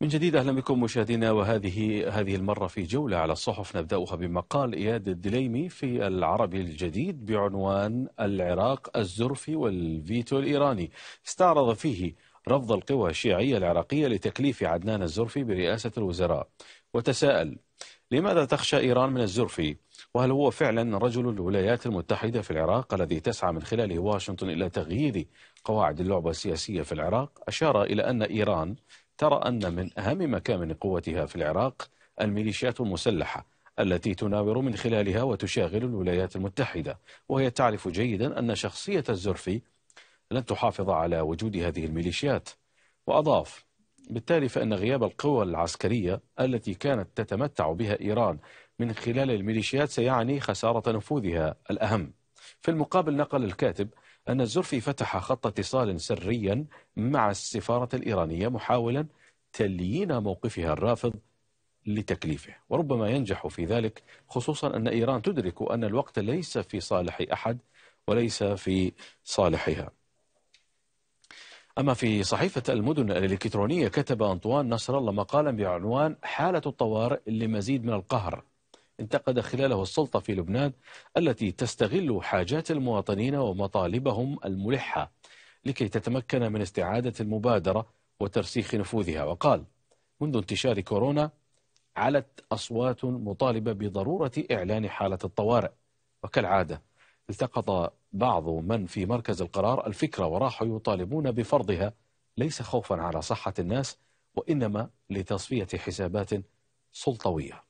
من جديد اهلا بكم مشاهدينا وهذه هذه المره في جوله على الصحف نبداها بمقال اياد الدليمي في العربي الجديد بعنوان العراق الزرفي والفيتو الايراني استعرض فيه رفض القوى الشيعيه العراقيه لتكليف عدنان الزرفي برئاسه الوزراء وتساءل لماذا تخشى ايران من الزرفي؟ وهل هو فعلا رجل الولايات المتحده في العراق الذي تسعى من خلاله واشنطن الى تغيير قواعد اللعبه السياسيه في العراق؟ اشار الى ان ايران ترى أن من أهم مكامن قوتها في العراق الميليشيات المسلحة التي تناور من خلالها وتشاغل الولايات المتحدة وهي تعرف جيدا أن شخصية الزرفي لن تحافظ على وجود هذه الميليشيات وأضاف بالتالي فإن غياب القوى العسكرية التي كانت تتمتع بها إيران من خلال الميليشيات سيعني خسارة نفوذها الأهم في المقابل نقل الكاتب أن الزرفي فتح خط اتصال سريا مع السفارة الإيرانية محاولا تليين موقفها الرافض لتكليفه وربما ينجح في ذلك خصوصا أن إيران تدرك أن الوقت ليس في صالح أحد وليس في صالحها أما في صحيفة المدن الإلكترونية كتب أنطوان نصر الله مقالا بعنوان حالة الطوارئ لمزيد من القهر انتقد خلاله السلطة في لبنان التي تستغل حاجات المواطنين ومطالبهم الملحة لكي تتمكن من استعادة المبادرة وترسيخ نفوذها وقال منذ انتشار كورونا علت أصوات مطالبة بضرورة إعلان حالة الطوارئ وكالعادة التقط بعض من في مركز القرار الفكرة وراحوا يطالبون بفرضها ليس خوفا على صحة الناس وإنما لتصفية حسابات سلطوية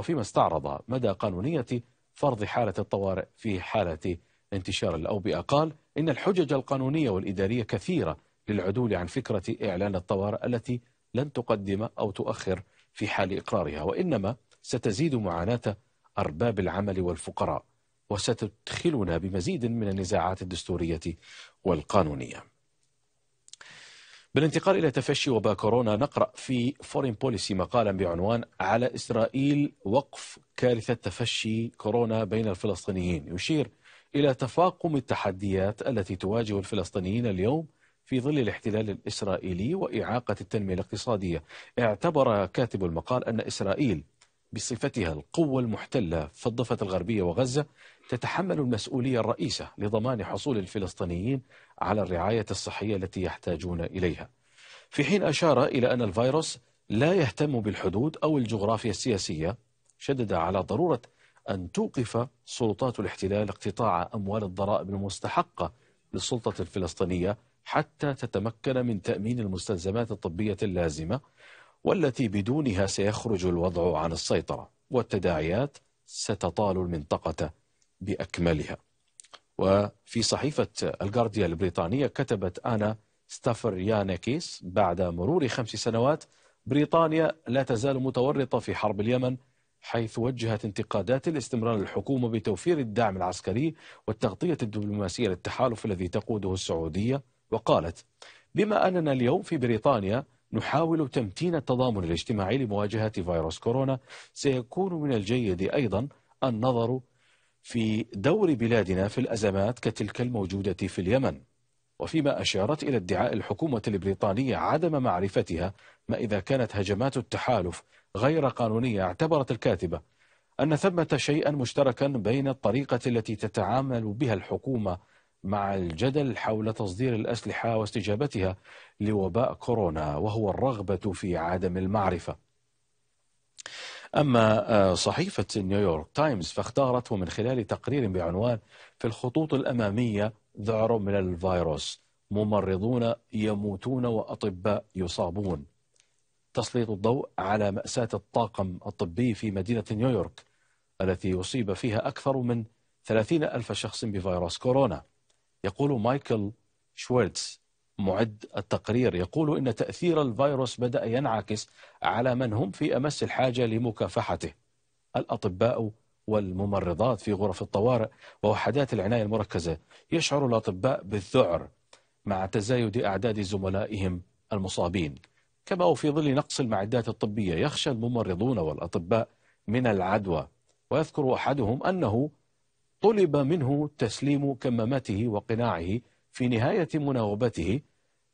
وفيما استعرض مدى قانونية فرض حالة الطوارئ في حالة انتشار الأوبئة قال إن الحجج القانونية والإدارية كثيرة للعدول عن فكرة إعلان الطوارئ التي لن تقدم أو تؤخر في حال إقرارها وإنما ستزيد معاناة أرباب العمل والفقراء وستدخلنا بمزيد من النزاعات الدستورية والقانونية بالانتقال إلى تفشي وباء كورونا نقرأ في فورين بوليسي مقالا بعنوان على إسرائيل وقف كارثة تفشي كورونا بين الفلسطينيين يشير إلى تفاقم التحديات التي تواجه الفلسطينيين اليوم في ظل الاحتلال الإسرائيلي وإعاقة التنمية الاقتصادية اعتبر كاتب المقال أن إسرائيل بصفتها القوة المحتلة في الضفة الغربية وغزة تتحمل المسؤولية الرئيسة لضمان حصول الفلسطينيين على الرعاية الصحية التي يحتاجون إليها في حين أشار إلى أن الفيروس لا يهتم بالحدود أو الجغرافيا السياسية شدد على ضرورة أن توقف سلطات الاحتلال اقتطاع أموال الضرائب المستحقة للسلطة الفلسطينية حتى تتمكن من تأمين المستلزمات الطبية اللازمة والتي بدونها سيخرج الوضع عن السيطرة والتداعيات ستطال المنطقة بأكملها وفي صحيفة الجارديا البريطانية كتبت أنا ستافر يانكيس بعد مرور خمس سنوات بريطانيا لا تزال متورطة في حرب اليمن حيث وجهت انتقادات الاستمرار الحكومه بتوفير الدعم العسكري والتغطية الدبلوماسية للتحالف الذي تقوده السعودية وقالت بما أننا اليوم في بريطانيا نحاول تمتين التضامن الاجتماعي لمواجهة فيروس كورونا سيكون من الجيد أيضا النظر في دور بلادنا في الأزمات كتلك الموجودة في اليمن وفيما أشارت إلى ادعاء الحكومة البريطانية عدم معرفتها ما إذا كانت هجمات التحالف غير قانونية اعتبرت الكاتبة أن ثمة شيئا مشتركا بين الطريقة التي تتعامل بها الحكومة مع الجدل حول تصدير الأسلحة واستجابتها لوباء كورونا وهو الرغبة في عدم المعرفة أما آه، صحيفة نيويورك تايمز فاختارت من خلال تقرير بعنوان في الخطوط الأمامية ذعر من الفيروس ممرضون يموتون وأطباء يصابون تسليط الضوء على مأساة الطاقم الطبي في مدينة نيويورك التي أصيب فيها أكثر من 30 ألف شخص بفيروس كورونا يقول مايكل شويرتز معد التقرير يقول إن تأثير الفيروس بدأ ينعكس على من هم في أمس الحاجة لمكافحته الأطباء والممرضات في غرف الطوارئ ووحدات العناية المركزة يشعر الأطباء بالذعر مع تزايد أعداد زملائهم المصابين كما وفي ظل نقص المعدات الطبية يخشى الممرضون والأطباء من العدوى ويذكر أحدهم أنه طلب منه تسليم كمامته وقناعه في نهاية مناوبته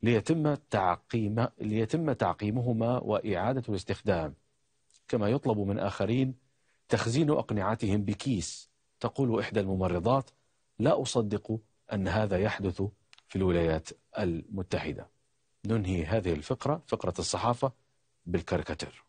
ليتم تعقيم ليتم تعقيمهما وإعادة الاستخدام كما يطلب من آخرين تخزين أقنعتهم بكيس تقول إحدى الممرضات لا أصدق أن هذا يحدث في الولايات المتحدة ننهي هذه الفقرة فقرة الصحافة بالكاريكاتير